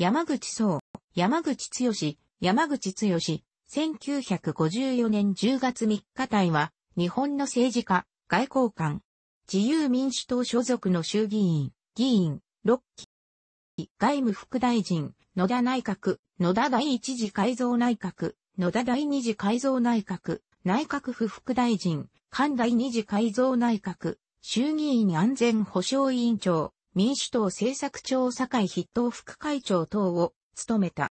山口総、山口剛、山口剛、1954年10月3日隊は、日本の政治家、外交官、自由民主党所属の衆議院、議員、6期、外務副大臣、野田内閣、野田第一次改造内閣、野田第二次改造内閣、内閣府副大臣、菅第二次改造内閣、衆議院安全保障委員長、民主党政策調査会筆頭副会長等を務めた。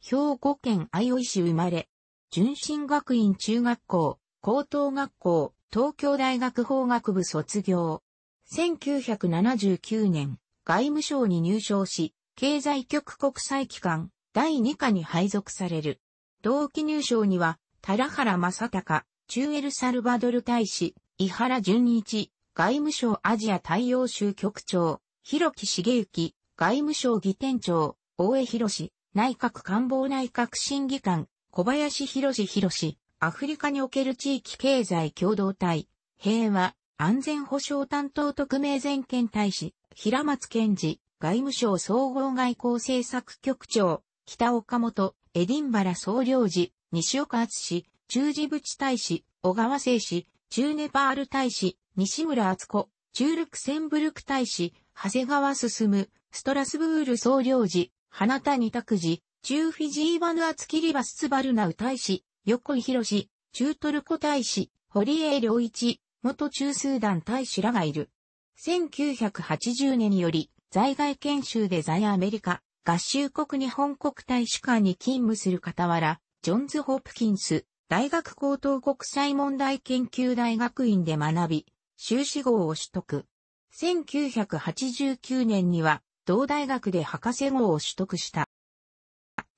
兵庫県愛生市生まれ、純真学院中学校、高等学校、東京大学法学部卒業。1979年、外務省に入省し、経済局国際機関、第2課に配属される。同期入省には、田原正隆、中エルサルバドル大使、伊原淳一、外務省アジア太陽州局長、広木茂之、外務省議店長、大江博士、内閣官房内閣審議官、小林博士博士、アフリカにおける地域経済共同体、平和、安全保障担当特命全権大使、平松健治、外務省総合外交政策局長、北岡本、エディンバラ総領事、西岡厚氏、中事部地大使、小川聖氏、中ネパール大使、西村敦子、中ルクセンブルク大使、長谷川進、ストラスブール総領事、花谷拓司、中フィジーバヌアツキリバスツバルナウ大使、横井博士、中トルコ大使、堀江良一、元中スーダン大使らがいる。1980年により、在外研修で在アメリカ、合衆国日本国大使館に勤務する傍ら、ジョンズ・ホプキンス、大学高等国際問題研究大学院で学び、修士号を取得。1989年には、同大学で博士号を取得した。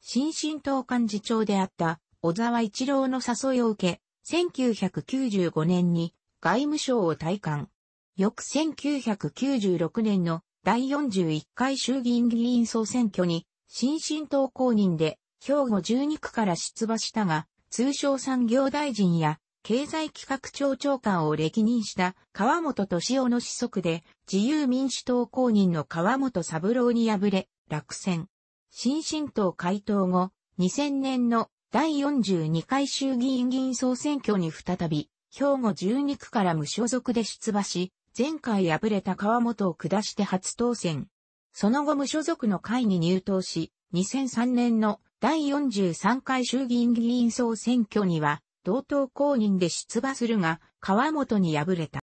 新進党幹事長であった小沢一郎の誘いを受け、1995年に外務省を退官。翌1996年の第41回衆議院議員総選挙に新進党公認で兵庫12区から出馬したが、通商産業大臣や経済企画庁長官を歴任した川本敏夫の子息で、自由民主党公認の川本三郎に敗れ、落選。新進党回答後、2000年の第42回衆議院議員総選挙に再び、兵庫12区から無所属で出馬し、前回敗れた川本を下して初当選。その後無所属の会に入党し、2003年の第43回衆議院議員総選挙には、同等公認で出馬するが、川本に敗れた。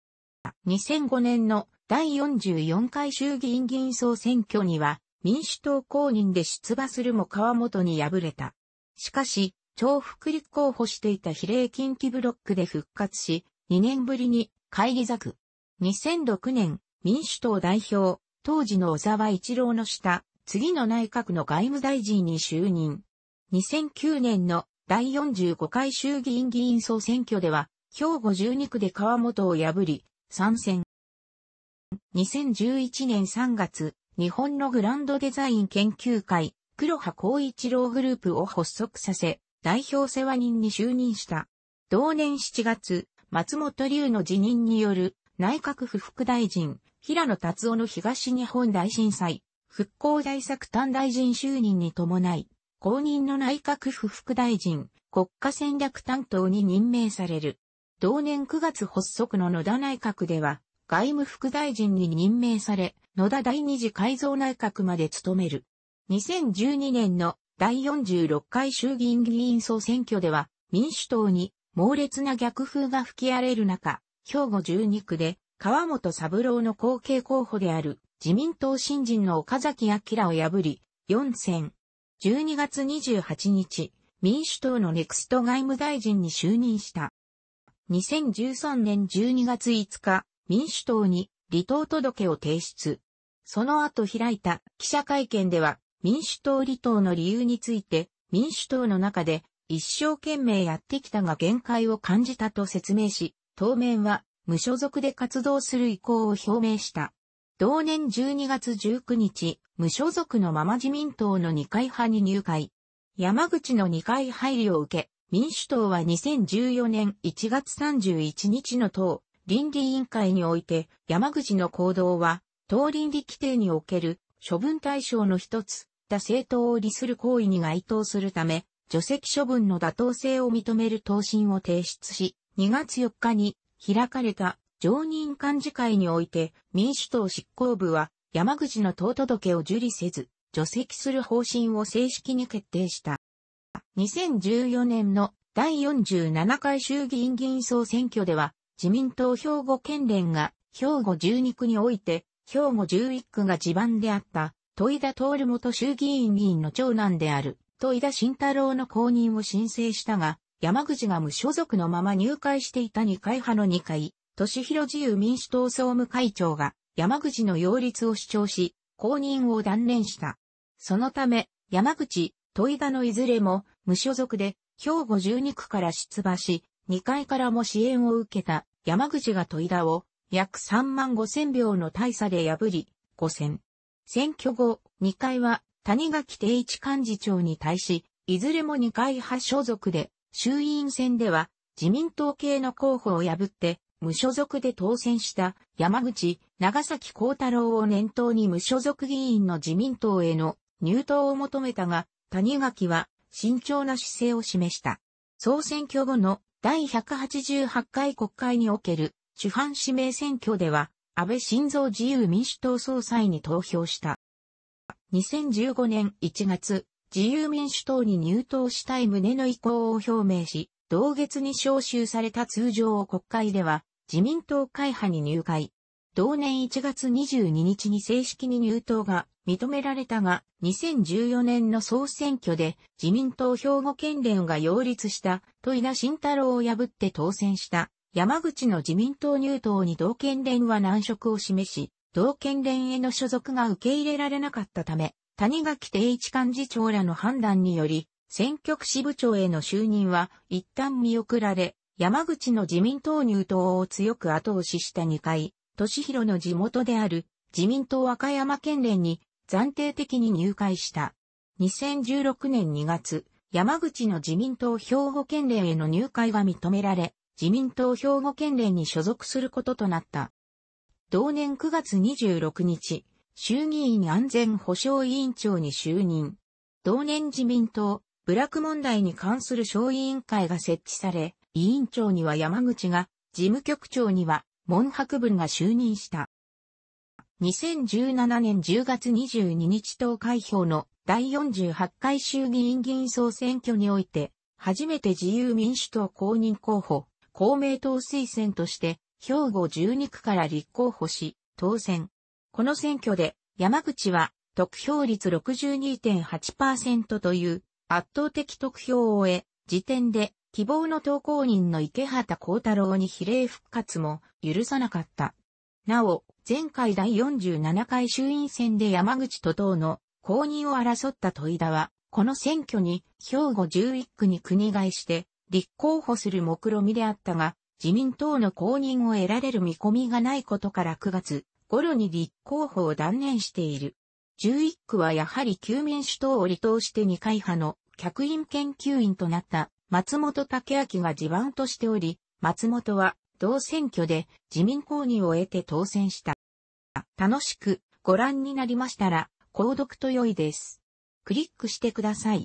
2005年の第44回衆議院議員総選挙には、民主党公認で出馬するも川本に敗れた。しかし、重複立候補していた比例近畿ブロックで復活し、2年ぶりに会議咲く。2006年、民主党代表、当時の小沢一郎の下、次の内閣の外務大臣に就任。2009年の第45回衆議院議員総選挙では、兵庫12区で川本を破り、参戦。2011年3月、日本のグランドデザイン研究会、黒羽光一郎グループを発足させ、代表世話人に就任した。同年7月、松本龍の辞任による内閣府副大臣、平野達夫の東日本大震災、復興大作担大臣就任に伴い、公認の内閣府副大臣、国家戦略担当に任命される。同年9月発足の野田内閣では、外務副大臣に任命され、野田第二次改造内閣まで務める。2012年の第46回衆議院議員総選挙では、民主党に猛烈な逆風が吹き荒れる中、兵庫12区で川本三郎の後継候補である自民党新人の岡崎明を破り、4選、12月28日、民主党のネクスト外務大臣に就任した。2013年12月5日、民主党に離党届を提出。その後開いた記者会見では、民主党離党の理由について、民主党の中で一生懸命やってきたが限界を感じたと説明し、当面は無所属で活動する意向を表明した。同年12月19日、無所属のまま自民党の二階派に入会。山口の二階配慮を受け、民主党は2014年1月31日の党、倫理委員会において、山口の行動は、党倫理規定における処分対象の一つ、他政党を利する行為に該当するため、除籍処分の妥当性を認める答申を提出し、2月4日に開かれた常任幹事会において民主党執行部は山口の党届を受理せず、除籍する方針を正式に決定した。2014年の第47回衆議院議員総選挙では、自民党兵庫県連が兵庫12区において、兵庫11区が地盤であった、戸井田徹元衆議院議員の長男である、戸井田慎太郎の公認を申請したが、山口が無所属のまま入会していた二階派の二階、敏弘自由民主党総務会長が山口の擁立を主張し、公認を断念した。そのため、山口、戸井田のいずれも無所属で、兵庫12区から出馬し、2階からも支援を受けた山口が戸井田を約3万5千票の大差で破り、5選。選挙後、2階は谷垣定一幹事長に対し、いずれも2階派所属で、衆院選では自民党系の候補を破って無所属で当選した山口、長崎幸太郎を念頭に無所属議員の自民党への入党を求めたが、谷垣は慎重な姿勢を示した。総選挙後の第188回国会における主犯指名選挙では、安倍晋三自由民主党総裁に投票した。2015年1月、自由民主党に入党したい旨の意向を表明し、同月に召集された通常を国会では、自民党会派に入会。同年1月22日に正式に入党が認められたが、2014年の総選挙で自民党兵庫県連が擁立した戸稲慎太郎を破って当選した山口の自民党入党に同県連は難色を示し、同県連への所属が受け入れられなかったため、谷垣定一幹事長らの判断により、選挙区支部長への就任は一旦見送られ、山口の自民党入党を強く後押しした二階、敏弘の地元である自民党和歌山県連に暫定的に入会した。2016年2月、山口の自民党兵庫県連への入会が認められ、自民党兵庫県連に所属することとなった。同年9月26日、衆議院安全保障委員長に就任。同年自民党、部落問題に関する小委員会が設置され、委員長には山口が、事務局長には、文博文が就任した。2017年10月22日投開票の第48回衆議院議員総選挙において、初めて自由民主党公認候補、公明党推薦として、兵庫12区から立候補し、当選。この選挙で、山口は、得票率62.8%という圧倒的得票を得、時点で希望の投稿人の池畑幸太郎に比例復活も許さなかった。なお、前回第47回衆院選で山口と党の公認を争った戸井田は、この選挙に兵庫11区に国返して立候補する目論みであったが、自民党の公認を得られる見込みがないことから9月頃に立候補を断念している。11区はやはり旧民主党を離党して二階派の客員研究員となった松本武明が地盤としており、松本は同選挙で自民公認を得て当選した。楽しくご覧になりましたら、購読と良いです。クリックしてください。